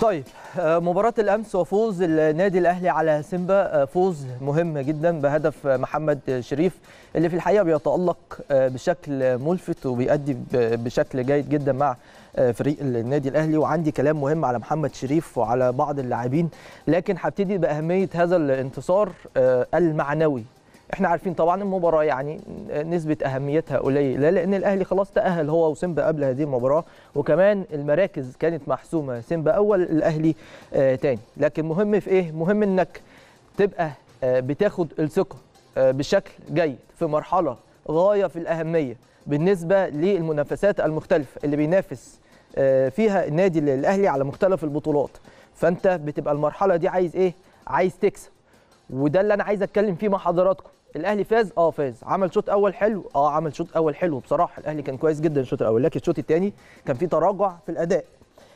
طيب آه، مباراة الأمس وفوز النادي الأهلي على سيمبا آه، فوز مهم جدا بهدف محمد شريف اللي في الحقيقة بيتألق آه، بشكل ملفت وبيأدي بشكل جيد جدا مع فريق النادي الأهلي وعندي كلام مهم على محمد شريف وعلى بعض اللاعبين لكن هبتدي بأهمية هذا الانتصار المعنوي احنا عارفين طبعا المباراه يعني نسبه اهميتها قليله لان الاهلي خلاص تاهل هو وسيمبا قبل هذه المباراه وكمان المراكز كانت محسومه سيمبا اول الاهلي آه تاني لكن مهم في ايه مهم انك تبقى آه بتاخد الثقه آه بشكل جيد في مرحله غايه في الاهميه بالنسبه للمنافسات المختلفه اللي بينافس آه، فيها النادي الاهلي على مختلف البطولات فانت بتبقى المرحله دي عايز ايه عايز تكسب وده اللي انا عايز اتكلم فيه مع حضراتكم الاهلي فاز اه فاز عمل شوط اول حلو اه عمل شوط اول حلو بصراحه الاهلي كان كويس جدا الشوط الاول لكن الشوط الثاني كان في تراجع في الاداء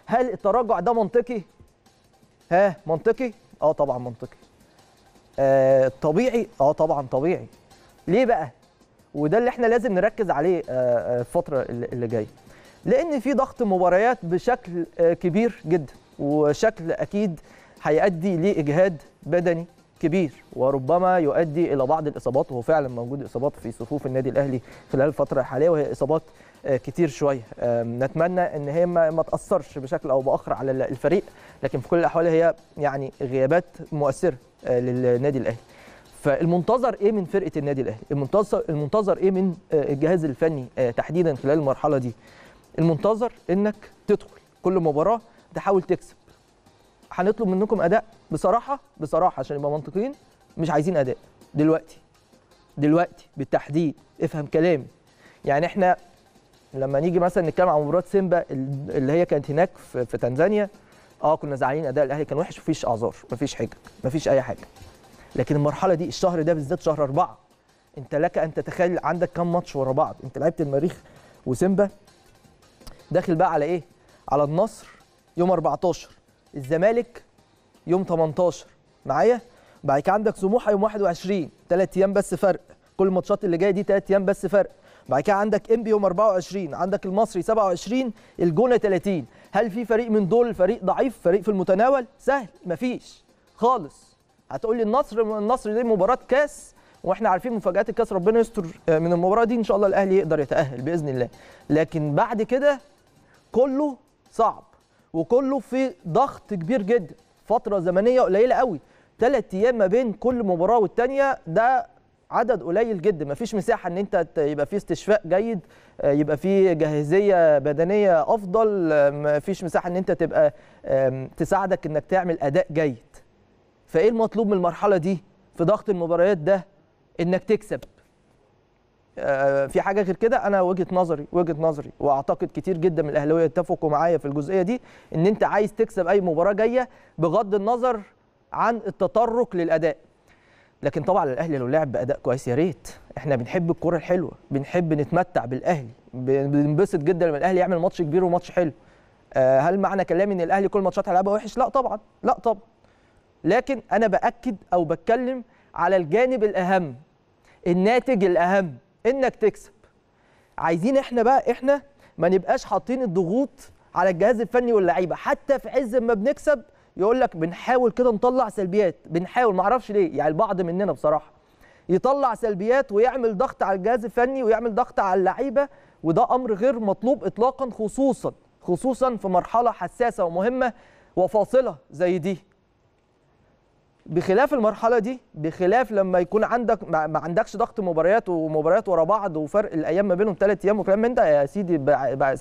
هل التراجع ده منطقي ها منطقي اه طبعا منطقي آه طبيعي اه طبعا طبيعي ليه بقى وده اللي احنا لازم نركز عليه آه, آه، الفتره اللي جايه لان في ضغط مباريات بشكل آه كبير جدا وشكل اكيد هيؤدي لاجهاد بدني كبير وربما يؤدي الى بعض الاصابات وهو فعلا موجود اصابات في صفوف النادي الاهلي خلال الفتره الحاليه وهي اصابات آه، كتير شويه نتمنى ان هي ما تاثرش بشكل او باخر على الفريق لكن في كل الاحوال هي يعني غيابات مؤثره آه، للنادي الاهلي فالمنتظر ايه من فرقه النادي الاهلي المنتظر المنتظر ايه من آه، الجهاز الفني تحديدا خلال المرحله دي المنتظر انك تدخل كل مباراه تحاول تكسب هنطلب منكم اداء بصراحه بصراحه عشان نبقى منطقيين مش عايزين اداء دلوقتي دلوقتي بالتحديد افهم كلامي يعني احنا لما نيجي مثلا نتكلم عن مباراه سيمبا اللي هي كانت هناك في, في تنزانيا اه كنا زعلانين اداء الاهلي كان وحش مفيش اعذار مفيش حجج مفيش اي حاجه لكن المرحله دي الشهر ده بالذات شهر أربعة انت لك ان تتخيل عندك كم ماتش ورا بعض انت لعبت المريخ وسيمبا داخل بقى على ايه على النصر يوم 14 الزمالك يوم 18 معايا بعد كده عندك سموحه يوم 21 ثلاث ايام بس فرق كل الماتشات اللي جايه دي ثلاث ايام بس فرق بعد كده عندك انبي يوم 24 عندك المصري 27 الجونه 30 هل في فريق من دول فريق ضعيف فريق في المتناول سهل مفيش خالص هتقول لي النصر النصر دي مباراه كاس واحنا عارفين مفاجات الكاس ربنا يستر آه، من المباراه دي ان شاء الله الاهلي يقدر يتاهل باذن الله لكن بعد كده كله صعب وكله في ضغط كبير جدا فتره زمنيه قليله قوي ثلاث ايام ما بين كل مباراه والثانيه ده عدد قليل جدا مفيش مساحه ان انت يبقى في استشفاء جيد آه، يبقى في جاهزيه بدنيه افضل آه، مفيش مساحه ان انت تبقى تساعدك انك تعمل اداء جيد فايه المطلوب من المرحله دي في ضغط المباريات ده انك تكسب آه، في حاجه غير كده انا وجهه نظري وجهه نظري واعتقد كتير جدا من الاهلاويه اتفقوا معايا في الجزئيه دي ان انت عايز تكسب اي مباراه جايه بغض النظر عن التطرق للاداء لكن طبعا الاهلي لو لعب باداء كويس يا ريت احنا بنحب الكره الحلوه بنحب نتمتع بالاهلي بننبسط جدا لما الاهلي يعمل ماتش كبير وماتش حلو آه، هل معنى كلامي ان الاهلي كل ماتشات هيلعبها وحش لا طبعا لا طبعا لكن انا باكد او بتكلم على الجانب الاهم الناتج الاهم انك تكسب عايزين احنا بقى احنا ما نبقاش حاطين الضغوط على الجهاز الفني واللعيبه حتى في عز ما بنكسب يقول لك بنحاول كده نطلع سلبيات بنحاول ما اعرفش ليه يعني البعض مننا بصراحه يطلع سلبيات ويعمل ضغط على الجهاز الفني ويعمل ضغط على اللعيبه وده امر غير مطلوب اطلاقا خصوصا خصوصا في مرحله حساسه ومهمه وفاصله زي دي بخلاف المرحله دي بخلاف لما يكون عندك ما عندكش ضغط مباريات ومباريات ورا بعض وفرق الايام ما بينهم ثلاث ايام وكلام من ده يا سيدي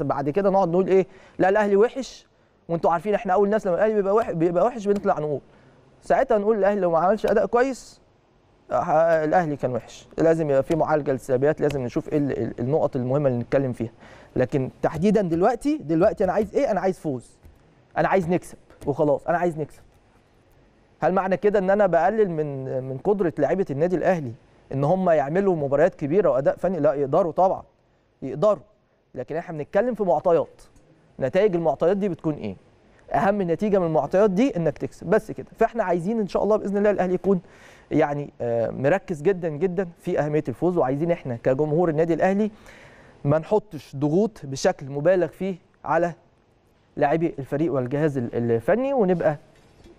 بعد كده نقعد نقول ايه لا الاهلي وحش وانتوا عارفين احنا اول ناس لما الاهلي بيبقى وحش بيبقى وحش بنطلع نقول ساعتها نقول الاهلي لو ما عملش اداء كويس آه، الاهلي كان وحش لازم يبقى في معالجه للسلبيات لازم نشوف ايه النقط المهمه اللي نتكلم فيها لكن تحديدا دلوقتي دلوقتي انا عايز ايه انا عايز فوز انا عايز نكسب وخلاص انا عايز نكسب هل معنى كده ان انا بقلل من من قدره لعيبه النادي الاهلي ان هم يعملوا مباريات كبيره واداء فني لا يقدروا طبعا يقدروا لكن احنا بنتكلم في معطيات نتائج المعطيات دي بتكون ايه اهم نتيجه من المعطيات دي انك تكسب بس كده فاحنا عايزين ان شاء الله باذن الله الاهلي يكون يعني آه، مركز جدا جدا في اهميه الفوز وعايزين احنا كجمهور النادي الاهلي ما نحطش ضغوط بشكل مبالغ فيه على لاعبي الفريق والجهاز الفني ونبقى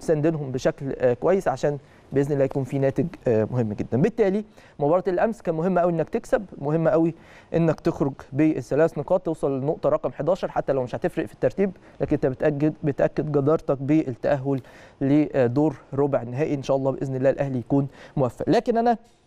سندلهم بشكل آه، كويس عشان باذن الله يكون في ناتج آه، مهم جدا بالتالي مباراه الامس كان مهم قوي انك تكسب مهم قوي انك تخرج بالثلاث نقاط توصل للنقطه رقم 11 حتى لو مش هتفرق في الترتيب لكن انت بتاكد بتاكد جدارتك بالتاهل لدور ربع النهائي ان شاء الله باذن الله الاهلي يكون موفق لكن انا